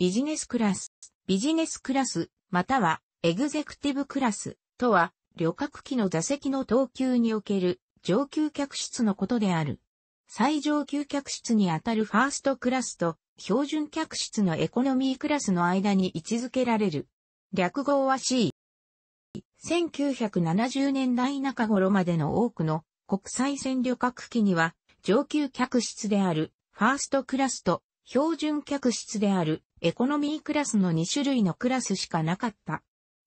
ビジネスクラス、ビジネスクラス、またはエグゼクティブクラスとは、旅客機の座席の等級における上級客室のことである。最上級客室にあたるファーストクラスと標準客室のエコノミークラスの間に位置づけられる。略語は C。1970年代中頃までの多くの国際線旅客機には上級客室であるファーストクラスと標準客室であるエコノミークラスの2種類のクラスしかなかった。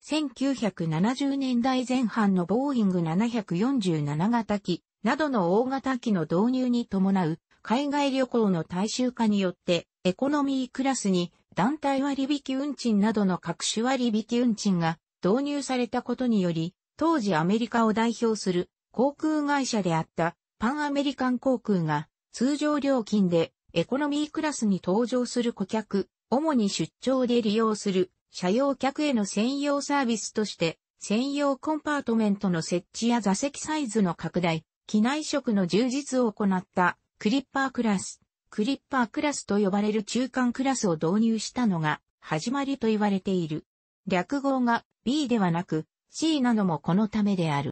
1970年代前半のボーイング747型機などの大型機の導入に伴う海外旅行の大衆化によってエコノミークラスに団体割引運賃などの各種割引運賃が導入されたことにより当時アメリカを代表する航空会社であったパンアメリカン航空が通常料金でエコノミークラスに搭乗する顧客主に出張で利用する車用客への専用サービスとして、専用コンパートメントの設置や座席サイズの拡大、機内食の充実を行ったクリッパークラス、クリッパークラスと呼ばれる中間クラスを導入したのが始まりと言われている。略号が B ではなく C なのもこのためである。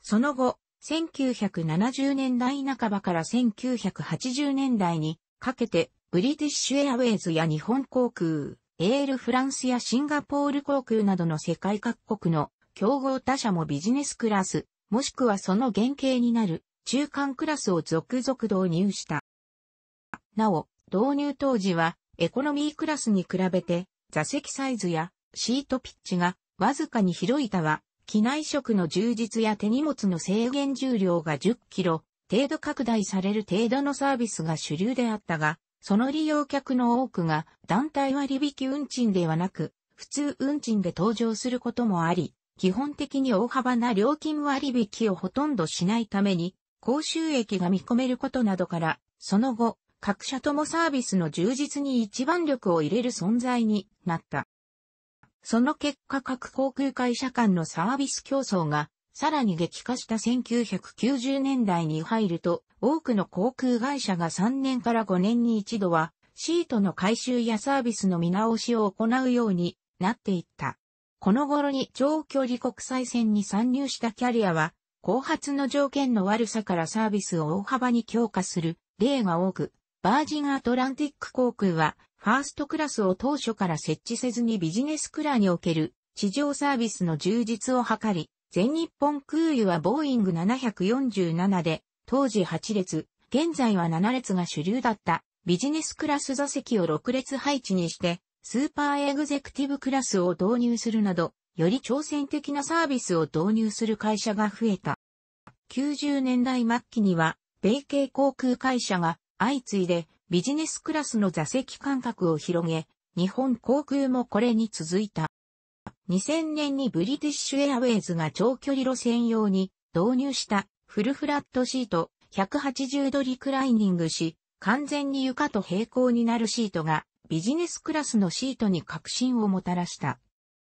その後、1970年代半ばから1980年代にかけてブリティッシュエアウェイズや日本航空、エールフランスやシンガポール航空などの世界各国の競合他社もビジネスクラス、もしくはその原型になる中間クラスを続々導入した。なお、導入当時はエコノミークラスに比べて座席サイズやシートピッチがわずかに広いたは、機内食の充実や手荷物の制限重量が10キロ程度拡大される程度のサービスが主流であったが、その利用客の多くが団体割引運賃ではなく、普通運賃で登場することもあり、基本的に大幅な料金割引をほとんどしないために、高収益が見込めることなどから、その後、各社ともサービスの充実に一番力を入れる存在になった。その結果各航空会社間のサービス競争がさらに激化した1990年代に入ると、多くの航空会社が3年から5年に一度は、シートの回収やサービスの見直しを行うようになっていった。この頃に長距離国際線に参入したキャリアは、後発の条件の悪さからサービスを大幅に強化する例が多く、バージンアトランティック航空は、ファーストクラスを当初から設置せずにビジネスクラにおける地上サービスの充実を図り、全日本空輸はボーイング747で、当時8列、現在は7列が主流だったビジネスクラス座席を6列配置にして、スーパーエグゼクティブクラスを導入するなど、より挑戦的なサービスを導入する会社が増えた。90年代末期には、米系航空会社が相次いでビジネスクラスの座席間隔を広げ、日本航空もこれに続いた。2000年にブリティッシュエアウェイズが長距離路線用に導入したフルフラットシート180度リクライニングし、完全に床と平行になるシートがビジネスクラスのシートに革新をもたらした。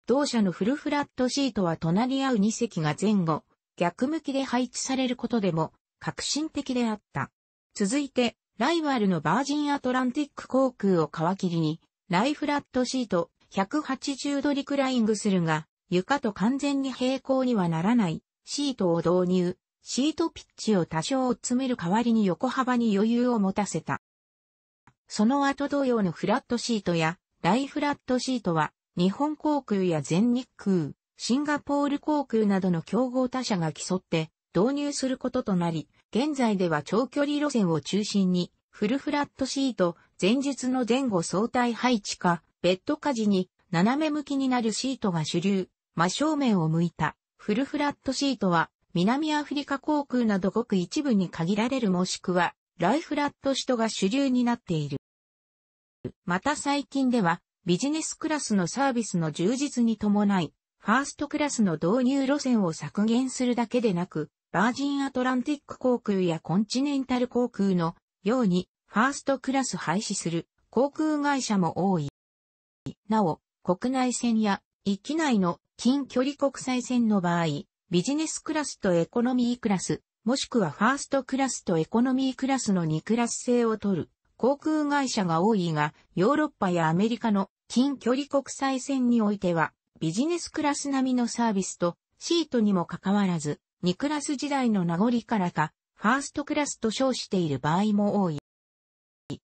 同社のフルフラットシートは隣り合う2席が前後、逆向きで配置されることでも革新的であった。続いて、ライバルのバージンアトランティック航空を皮切りに、ライフラットシート180度リクライングするが、床と完全に平行にはならないシートを導入、シートピッチを多少詰める代わりに横幅に余裕を持たせた。その後同様のフラットシートやライフラットシートは日本航空や全日空、シンガポール航空などの競合他社が競って導入することとなり、現在では長距離路線を中心にフルフラットシート、前日の前後相対配置か、ベッド家事に斜め向きになるシートが主流、真正面を向いたフルフラットシートは南アフリカ航空などごく一部に限られるもしくはライフラットシートが主流になっている。また最近ではビジネスクラスのサービスの充実に伴い、ファーストクラスの導入路線を削減するだけでなく、バージンアトランティック航空やコンチネンタル航空のようにファーストクラス廃止する航空会社も多い。なお、国内線や域内の近距離国際線の場合、ビジネスクラスとエコノミークラス、もしくはファーストクラスとエコノミークラスの2クラス制を取る航空会社が多いが、ヨーロッパやアメリカの近距離国際線においては、ビジネスクラス並みのサービスとシートにもかかわらず、2クラス時代の名残からか、ファーストクラスと称している場合も多い。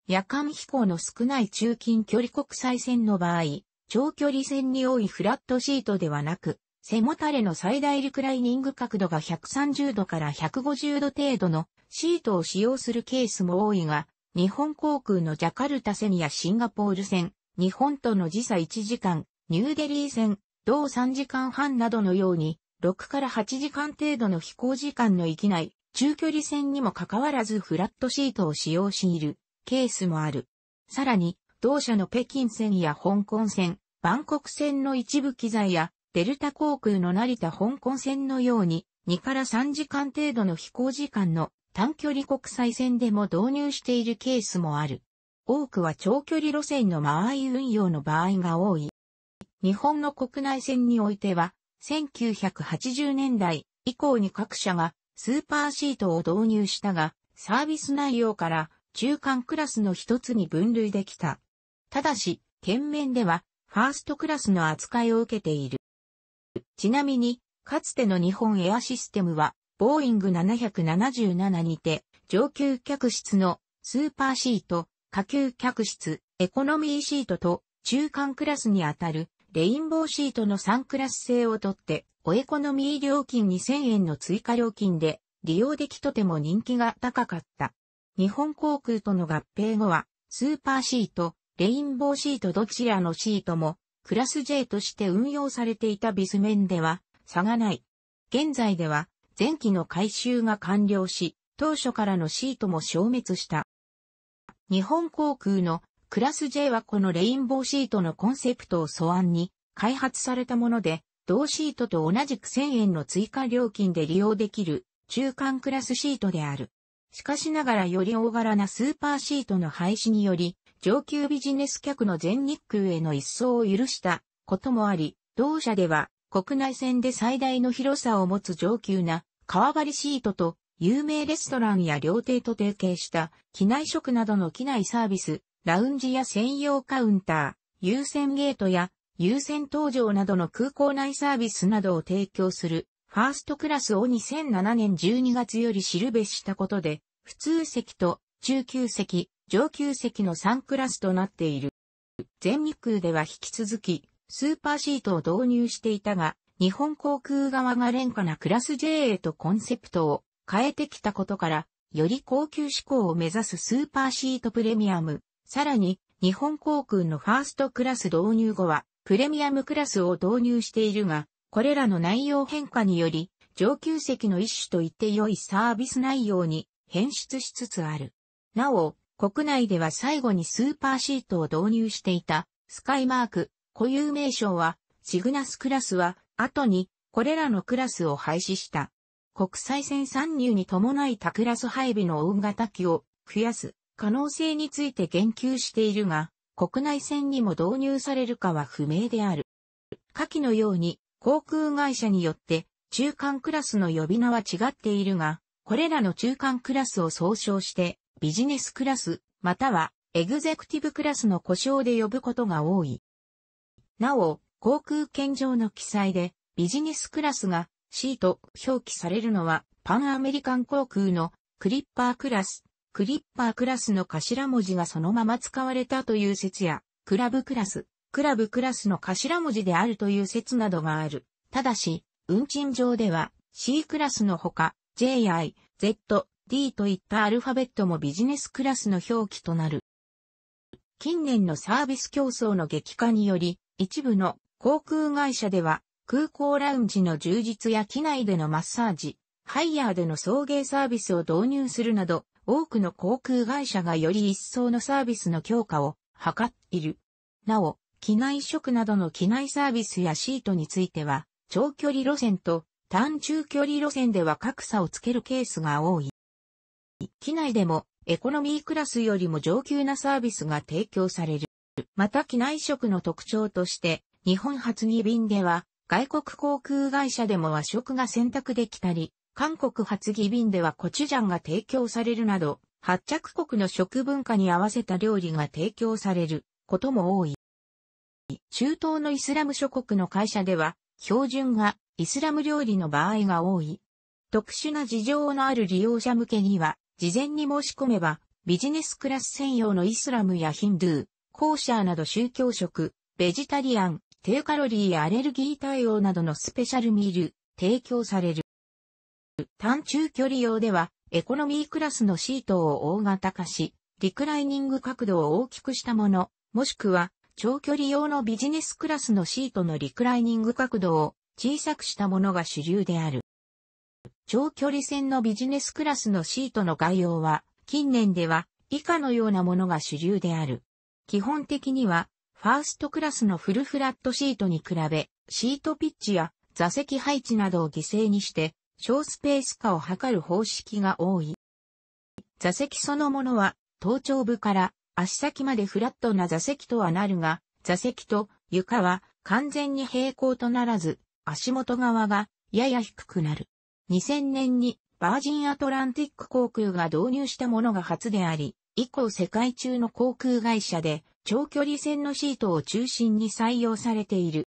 夜間飛行の少ない中近距離国際線の場合、長距離線に多いフラットシートではなく、背もたれの最大リクライニング角度が130度から150度程度のシートを使用するケースも多いが、日本航空のジャカルタ線やシンガポール線、日本との時差1時間、ニューデリー線、同3時間半などのように、6から8時間程度の飛行時間の域内、中距離線にもかかわらずフラットシートを使用している。ケースもある。さらに、同社の北京線や香港線、バンコク線の一部機材や、デルタ航空の成田香港線のように、2から3時間程度の飛行時間の短距離国際線でも導入しているケースもある。多くは長距離路線の間合い運用の場合が多い。日本の国内線においては、1980年代以降に各社がスーパーシートを導入したが、サービス内容から中間クラスの一つに分類できた。ただし、県面では、ファーストクラスの扱いを受けている。ちなみに、かつての日本エアシステムは、ボーイング777にて、上級客室のスーパーシート、下級客室、エコノミーシートと中間クラスにあたるレインボーシートの3クラス制をとって、おエコノミー料金2000円の追加料金で利用できとても人気が高かった。日本航空との合併後は、スーパーシート、レインボーシートどちらのシートも、クラス J として運用されていたビス面では、差がない。現在では、前期の改修が完了し、当初からのシートも消滅した。日本航空のクラス J はこのレインボーシートのコンセプトを素案に開発されたもので、同シートと同じく1000円の追加料金で利用できる中間クラスシートである。しかしながらより大柄なスーパーシートの廃止により、上級ビジネス客の全日空への一掃を許したこともあり、同社では国内線で最大の広さを持つ上級な川張りシートと有名レストランや料亭と提携した機内食などの機内サービス、ラウンジや専用カウンター、優先ゲートや優先搭乗などの空港内サービスなどを提供するファーストクラスを2007年12月より知るべしたことで、普通席と中級席、上級席の3クラスとなっている。全日空では引き続き、スーパーシートを導入していたが、日本航空側が廉価なクラス J へとコンセプトを変えてきたことから、より高級志向を目指すスーパーシートプレミアム、さらに日本航空のファーストクラス導入後は、プレミアムクラスを導入しているが、これらの内容変化により、上級席の一種と言って良いサービス内容に変質しつつある。なお、国内では最後にスーパーシートを導入していた、スカイマーク、固有名称は、シグナスクラスは、後に、これらのクラスを廃止した。国際線参入に伴い他クラス配備の大型機を増やす可能性について言及しているが、国内線にも導入されるかは不明である。下記のように、航空会社によって中間クラスの呼び名は違っているが、これらの中間クラスを総称してビジネスクラスまたはエグゼクティブクラスの故障で呼ぶことが多い。なお、航空券上の記載でビジネスクラスが C と表記されるのはパンアメリカン航空のクリッパークラス、クリッパークラスの頭文字がそのまま使われたという説や、クラブクラス、クラブクラスの頭文字であるという説などがある。ただし、運賃上では C クラスのほか JI、Z、D といったアルファベットもビジネスクラスの表記となる。近年のサービス競争の激化により、一部の航空会社では空港ラウンジの充実や機内でのマッサージ、ハイヤーでの送迎サービスを導入するなど、多くの航空会社がより一層のサービスの強化を図っている。なお、機内食などの機内サービスやシートについては、長距離路線と短中距離路線では格差をつけるケースが多い。機内でもエコノミークラスよりも上級なサービスが提供される。また機内食の特徴として、日本発2便では外国航空会社でも和食が選択できたり、韓国発議便ではコチュジャンが提供されるなど、発着国の食文化に合わせた料理が提供されることも多い。中東のイスラム諸国の会社では、標準がイスラム料理の場合が多い。特殊な事情のある利用者向けには、事前に申し込めば、ビジネスクラス専用のイスラムやヒンドゥー、コーシャーなど宗教食、ベジタリアン、低カロリーやアレルギー対応などのスペシャルミール、提供される。短中距離用では、エコノミークラスのシートを大型化し、リクライニング角度を大きくしたもの、もしくは長距離用のビジネスクラスのシートのリクライニング角度を小さくしたものが主流である。長距離線のビジネスクラスのシートの概要は、近年では以下のようなものが主流である。基本的には、ファーストクラスのフルフラットシートに比べ、シートピッチや座席配置などを犠牲にして、小スペース化を図る方式が多い。座席そのものは、頭頂部から足先までフラットな座席とはなるが、座席と床は完全に平行とならず、足元側がやや低くなる。2000年にバージンアトランティック航空が導入したものが初であり、以降世界中の航空会社で長距離線のシートを中心に採用されている。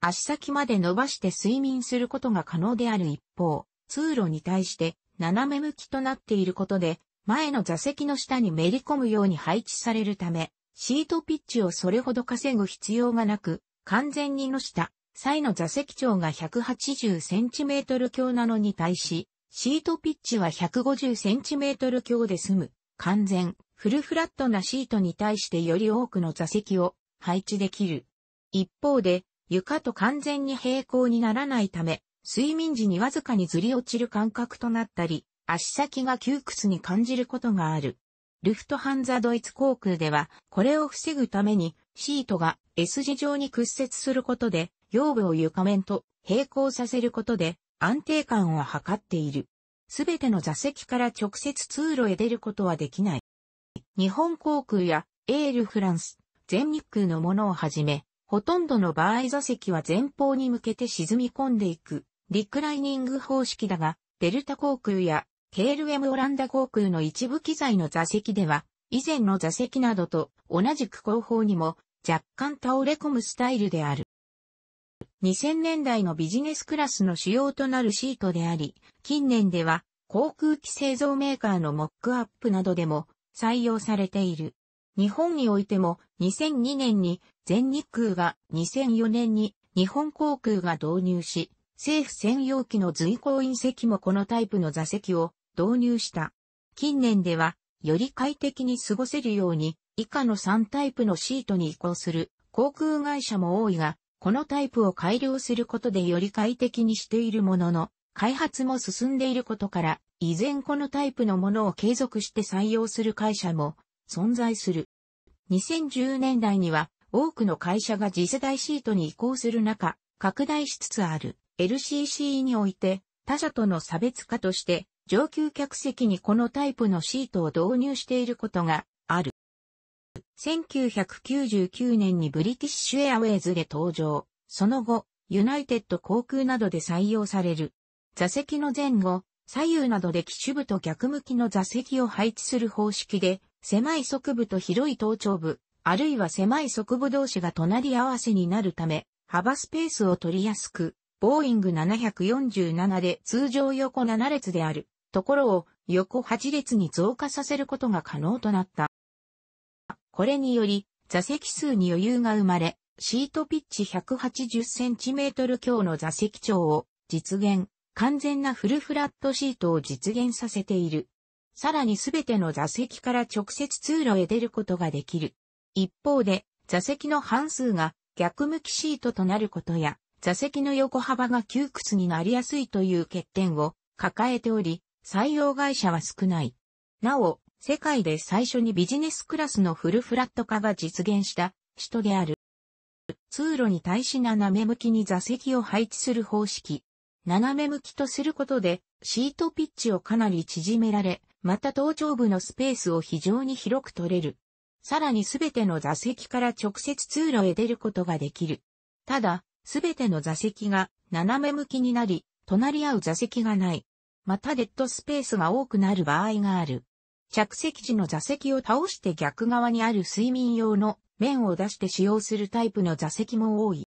足先まで伸ばして睡眠することが可能である一方、通路に対して斜め向きとなっていることで前の座席の下にめり込むように配置されるため、シートピッチをそれほど稼ぐ必要がなく、完全にのした際の座席長が 180cm 強なのに対し、シートピッチは 150cm 強で済む、完全、フルフラットなシートに対してより多くの座席を配置できる。一方で、床と完全に平行にならないため、睡眠時にわずかにずり落ちる感覚となったり、足先が窮屈に感じることがある。ルフトハンザドイツ航空では、これを防ぐために、シートが S 字状に屈折することで、腰部を床面と平行させることで、安定感を図っている。すべての座席から直接通路へ出ることはできない。日本航空やエールフランス、全日空のものをはじめ、ほとんどの場合座席は前方に向けて沈み込んでいく、リクライニング方式だが、デルタ航空や KLM オランダ航空の一部機材の座席では、以前の座席などと同じく後方にも若干倒れ込むスタイルである。2000年代のビジネスクラスの主要となるシートであり、近年では航空機製造メーカーのモックアップなどでも採用されている。日本においても2002年に全日空が2004年に日本航空が導入し、政府専用機の随行隕石もこのタイプの座席を導入した。近年では、より快適に過ごせるように、以下の3タイプのシートに移行する航空会社も多いが、このタイプを改良することでより快適にしているものの、開発も進んでいることから、依然このタイプのものを継続して採用する会社も存在する。2010年代には多くの会社が次世代シートに移行する中、拡大しつつある LCC において他社との差別化として上級客席にこのタイプのシートを導入していることがある。1999年にブリティッシュエアウェイズで登場。その後、ユナイテッド航空などで採用される。座席の前後、左右などで機種部と逆向きの座席を配置する方式で、狭い側部と広い頭頂部、あるいは狭い側部同士が隣り合わせになるため、幅スペースを取りやすく、ボーイング747で通常横7列であるところを横8列に増加させることが可能となった。これにより、座席数に余裕が生まれ、シートピッチ 180cm 強の座席長を実現、完全なフルフラットシートを実現させている。さらにすべての座席から直接通路へ出ることができる。一方で、座席の半数が逆向きシートとなることや、座席の横幅が窮屈になりやすいという欠点を抱えており、採用会社は少ない。なお、世界で最初にビジネスクラスのフルフラット化が実現した首都である。通路に対し斜め向きに座席を配置する方式。斜め向きとすることで、シートピッチをかなり縮められ、また頭頂部のスペースを非常に広く取れる。さらにすべての座席から直接通路へ出ることができる。ただ、すべての座席が斜め向きになり、隣り合う座席がない。またデッドスペースが多くなる場合がある。着席時の座席を倒して逆側にある睡眠用の面を出して使用するタイプの座席も多い。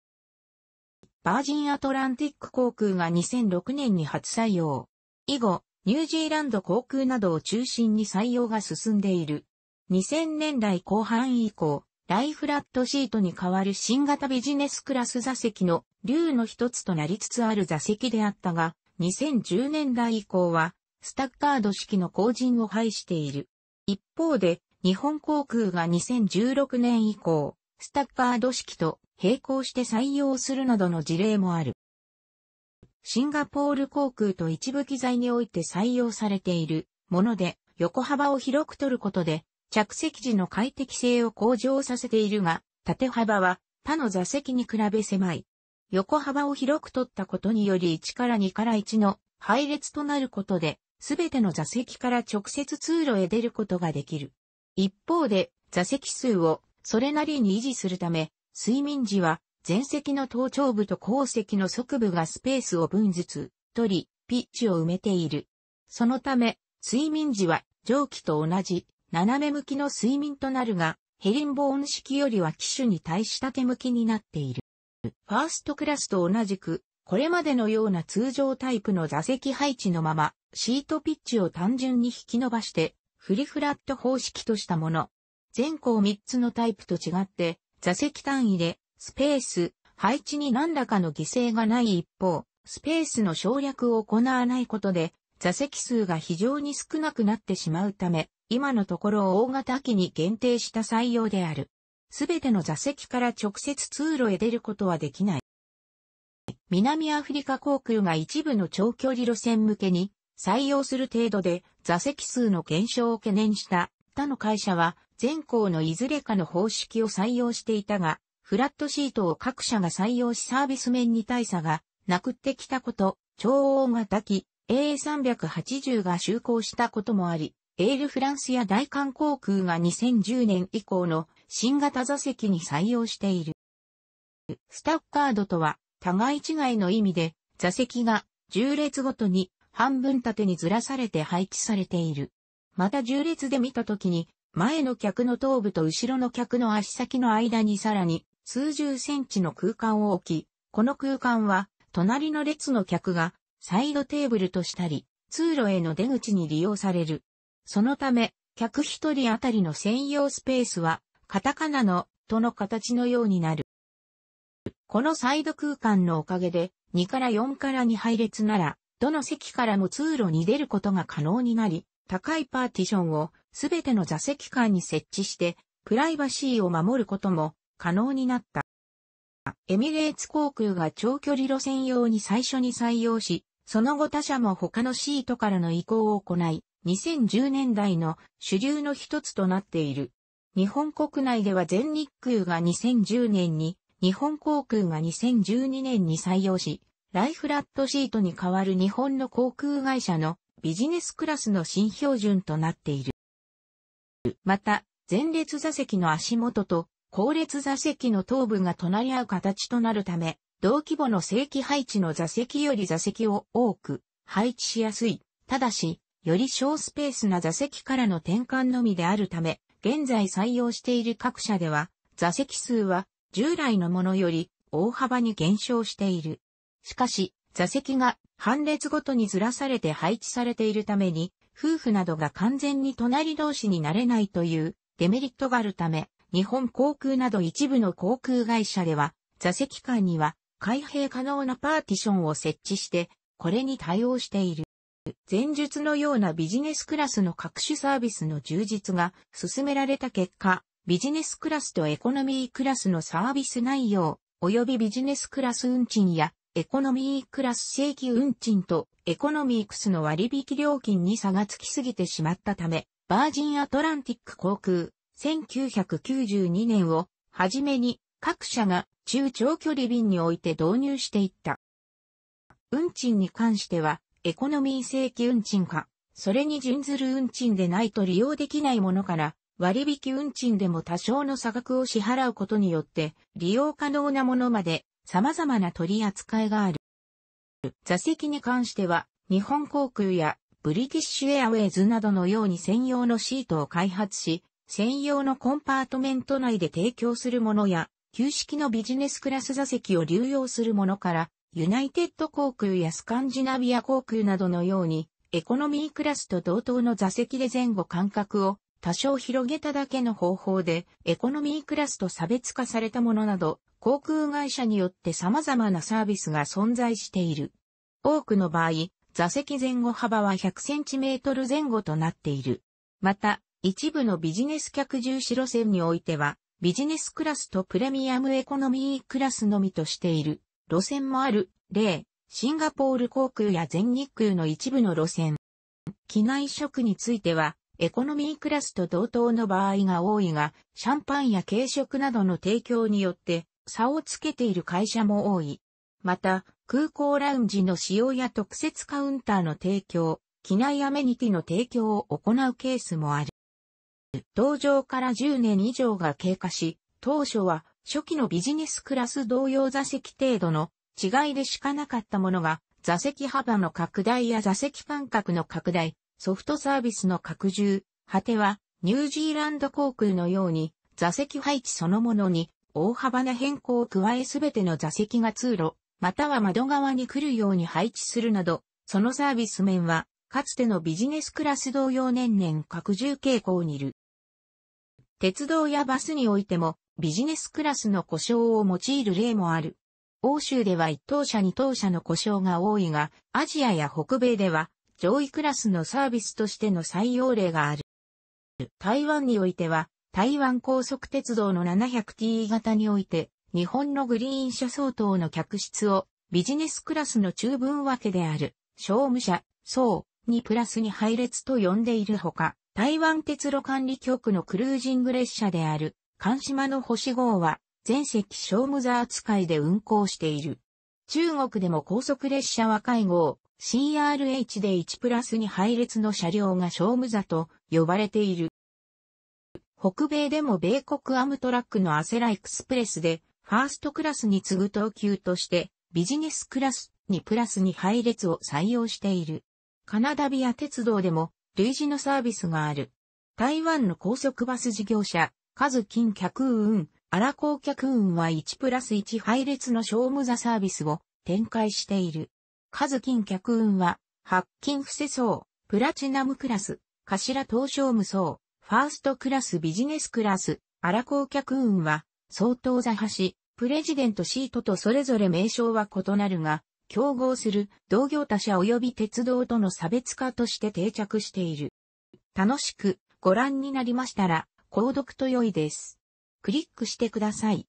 バージンアトランティック航空が2006年に初採用。以後、ニュージーランド航空などを中心に採用が進んでいる。2000年代後半以降、ライフラットシートに代わる新型ビジネスクラス座席の竜の一つとなりつつある座席であったが、2010年代以降は、スタッカード式の後陣を排している。一方で、日本航空が2016年以降、スタッカード式と並行して採用するなどの事例もある。シンガポール航空と一部機材において採用されているもので、横幅を広く取ることで、着席時の快適性を向上させているが、縦幅は他の座席に比べ狭い。横幅を広く取ったことにより1から2から1の配列となることで、すべての座席から直接通路へ出ることができる。一方で、座席数をそれなりに維持するため、睡眠時は前席の頭頂部と後席の側部がスペースを分ずつ取り、ピッチを埋めている。そのため、睡眠時は上記と同じ斜め向きの睡眠となるが、ヘリンボーン式よりは機種に対し縦向きになっている。ファーストクラスと同じく、これまでのような通常タイプの座席配置のまま、シートピッチを単純に引き伸ばして、フリフラット方式としたもの。全校3つのタイプと違って、座席単位で、スペース、配置に何らかの犠牲がない一方、スペースの省略を行わないことで、座席数が非常に少なくなってしまうため、今のところ大型機に限定した採用である。すべての座席から直接通路へ出ることはできない。南アフリカ航空が一部の長距離路線向けに採用する程度で座席数の減少を懸念した他の会社は全校のいずれかの方式を採用していたが、フラットシートを各社が採用しサービス面に大差がなくってきたこと、超大型機 A380 が就航したこともあり、エールフランスや大韓航空が2010年以降の新型座席に採用している。スタッカードとは、互い違いの意味で、座席が10列ごとに半分縦にずらされて配置されている。また10列で見たときに、前の客の頭部と後ろの客の足先の間にさらに数十センチの空間を置き、この空間は隣の列の客がサイドテーブルとしたり、通路への出口に利用される。そのため、客一人あたりの専用スペースは、カタカナの、との形のようになる。このサイド空間のおかげで、2から4から2配列なら、どの席からも通路に出ることが可能になり、高いパーティションをすべての座席間に設置して、プライバシーを守ることも可能になった。エミレーツ航空が長距離路線用に最初に採用し、その後他社も他のシートからの移行を行い、2010年代の主流の一つとなっている。日本国内では全日空が2010年に、日本航空が2012年に採用し、ライフラットシートに代わる日本の航空会社のビジネスクラスの新標準となっている。また、前列座席の足元と後列座席の頭部が隣り合う形となるため、同規模の正規配置の座席より座席を多く配置しやすい。ただし、より小スペースな座席からの転換のみであるため、現在採用している各社では、座席数は従来のものより大幅に減少している。しかし、座席が半列ごとにずらされて配置されているために、夫婦などが完全に隣同士になれないというデメリットがあるため、日本航空など一部の航空会社では、座席間には開閉可能なパーティションを設置して、これに対応している。前述のようなビジネスクラスの各種サービスの充実が進められた結果、ビジネスクラスとエコノミークラスのサービス内容、及びビジネスクラス運賃や、エコノミークラス正規運賃とエコノミークスの割引料金に差がつきすぎてしまったため、バージンアトランティック航空、1992年をはじめに各社が中長距離便において導入していった。運賃に関しては、エコノミー正規運賃か、それに準ずる運賃でないと利用できないものから、割引運賃でも多少の差額を支払うことによって、利用可能なものまで様々な取り扱いがある。座席に関しては、日本航空やブリティッシュエアウェイズなどのように専用のシートを開発し、専用のコンパートメント内で提供するものや、旧式のビジネスクラス座席を流用するものから、ユナイテッド航空やスカンジナビア航空などのように、エコノミークラスと同等の座席で前後間隔を多少広げただけの方法で、エコノミークラスと差別化されたものなど、航空会社によって様々なサービスが存在している。多くの場合、座席前後幅は100センチメートル前後となっている。また、一部のビジネス客重視路線においては、ビジネスクラスとプレミアムエコノミークラスのみとしている路線もある、例、シンガポール航空や全日空の一部の路線。機内食については、エコノミークラスと同等の場合が多いが、シャンパンや軽食などの提供によって、差をつけている会社も多い。また、空港ラウンジの使用や特設カウンターの提供、機内アメニティの提供を行うケースもある。登場から10年以上が経過し、当初は初期のビジネスクラス同様座席程度の違いでしかなかったものが、座席幅の拡大や座席間隔の拡大、ソフトサービスの拡充、果ては、ニュージーランド航空のように、座席配置そのものに大幅な変更を加えすべての座席が通路、または窓側に来るように配置するなど、そのサービス面は、かつてのビジネスクラス同様年々拡充傾向にいる。鉄道やバスにおいても、ビジネスクラスの故障を用いる例もある。欧州では一等車二等車の故障が多いが、アジアや北米では上位クラスのサービスとしての採用例がある。台湾においては、台湾高速鉄道の 700T 型において、日本のグリーン車相当の客室をビジネスクラスの中分分けである、商務車、層にプラスに配列と呼んでいるほか、台湾鉄路管理局のクルージング列車である、関島の星号は、全席商務座扱いで運行している。中国でも高速列車は会合、CRH で1プラスに配列の車両が商務座と呼ばれている。北米でも米国アムトラックのアセラエクスプレスで、ファーストクラスに次ぐ等級として、ビジネスクラスにプラスに配列を採用している。カナダビア鉄道でも類似のサービスがある。台湾の高速バス事業者、数金客運、荒高客運は1プラス1配列の商務座サービスを展開している。数金客運は、白金伏せ層、プラチナムクラス、頭東商務層、ファーストクラスビジネスクラス、荒高客運は、相当座橋、プレジデントシートとそれぞれ名称は異なるが、競合する同業他社及び鉄道との差別化として定着している。楽しくご覧になりましたら、購読と良いです。クリックしてください。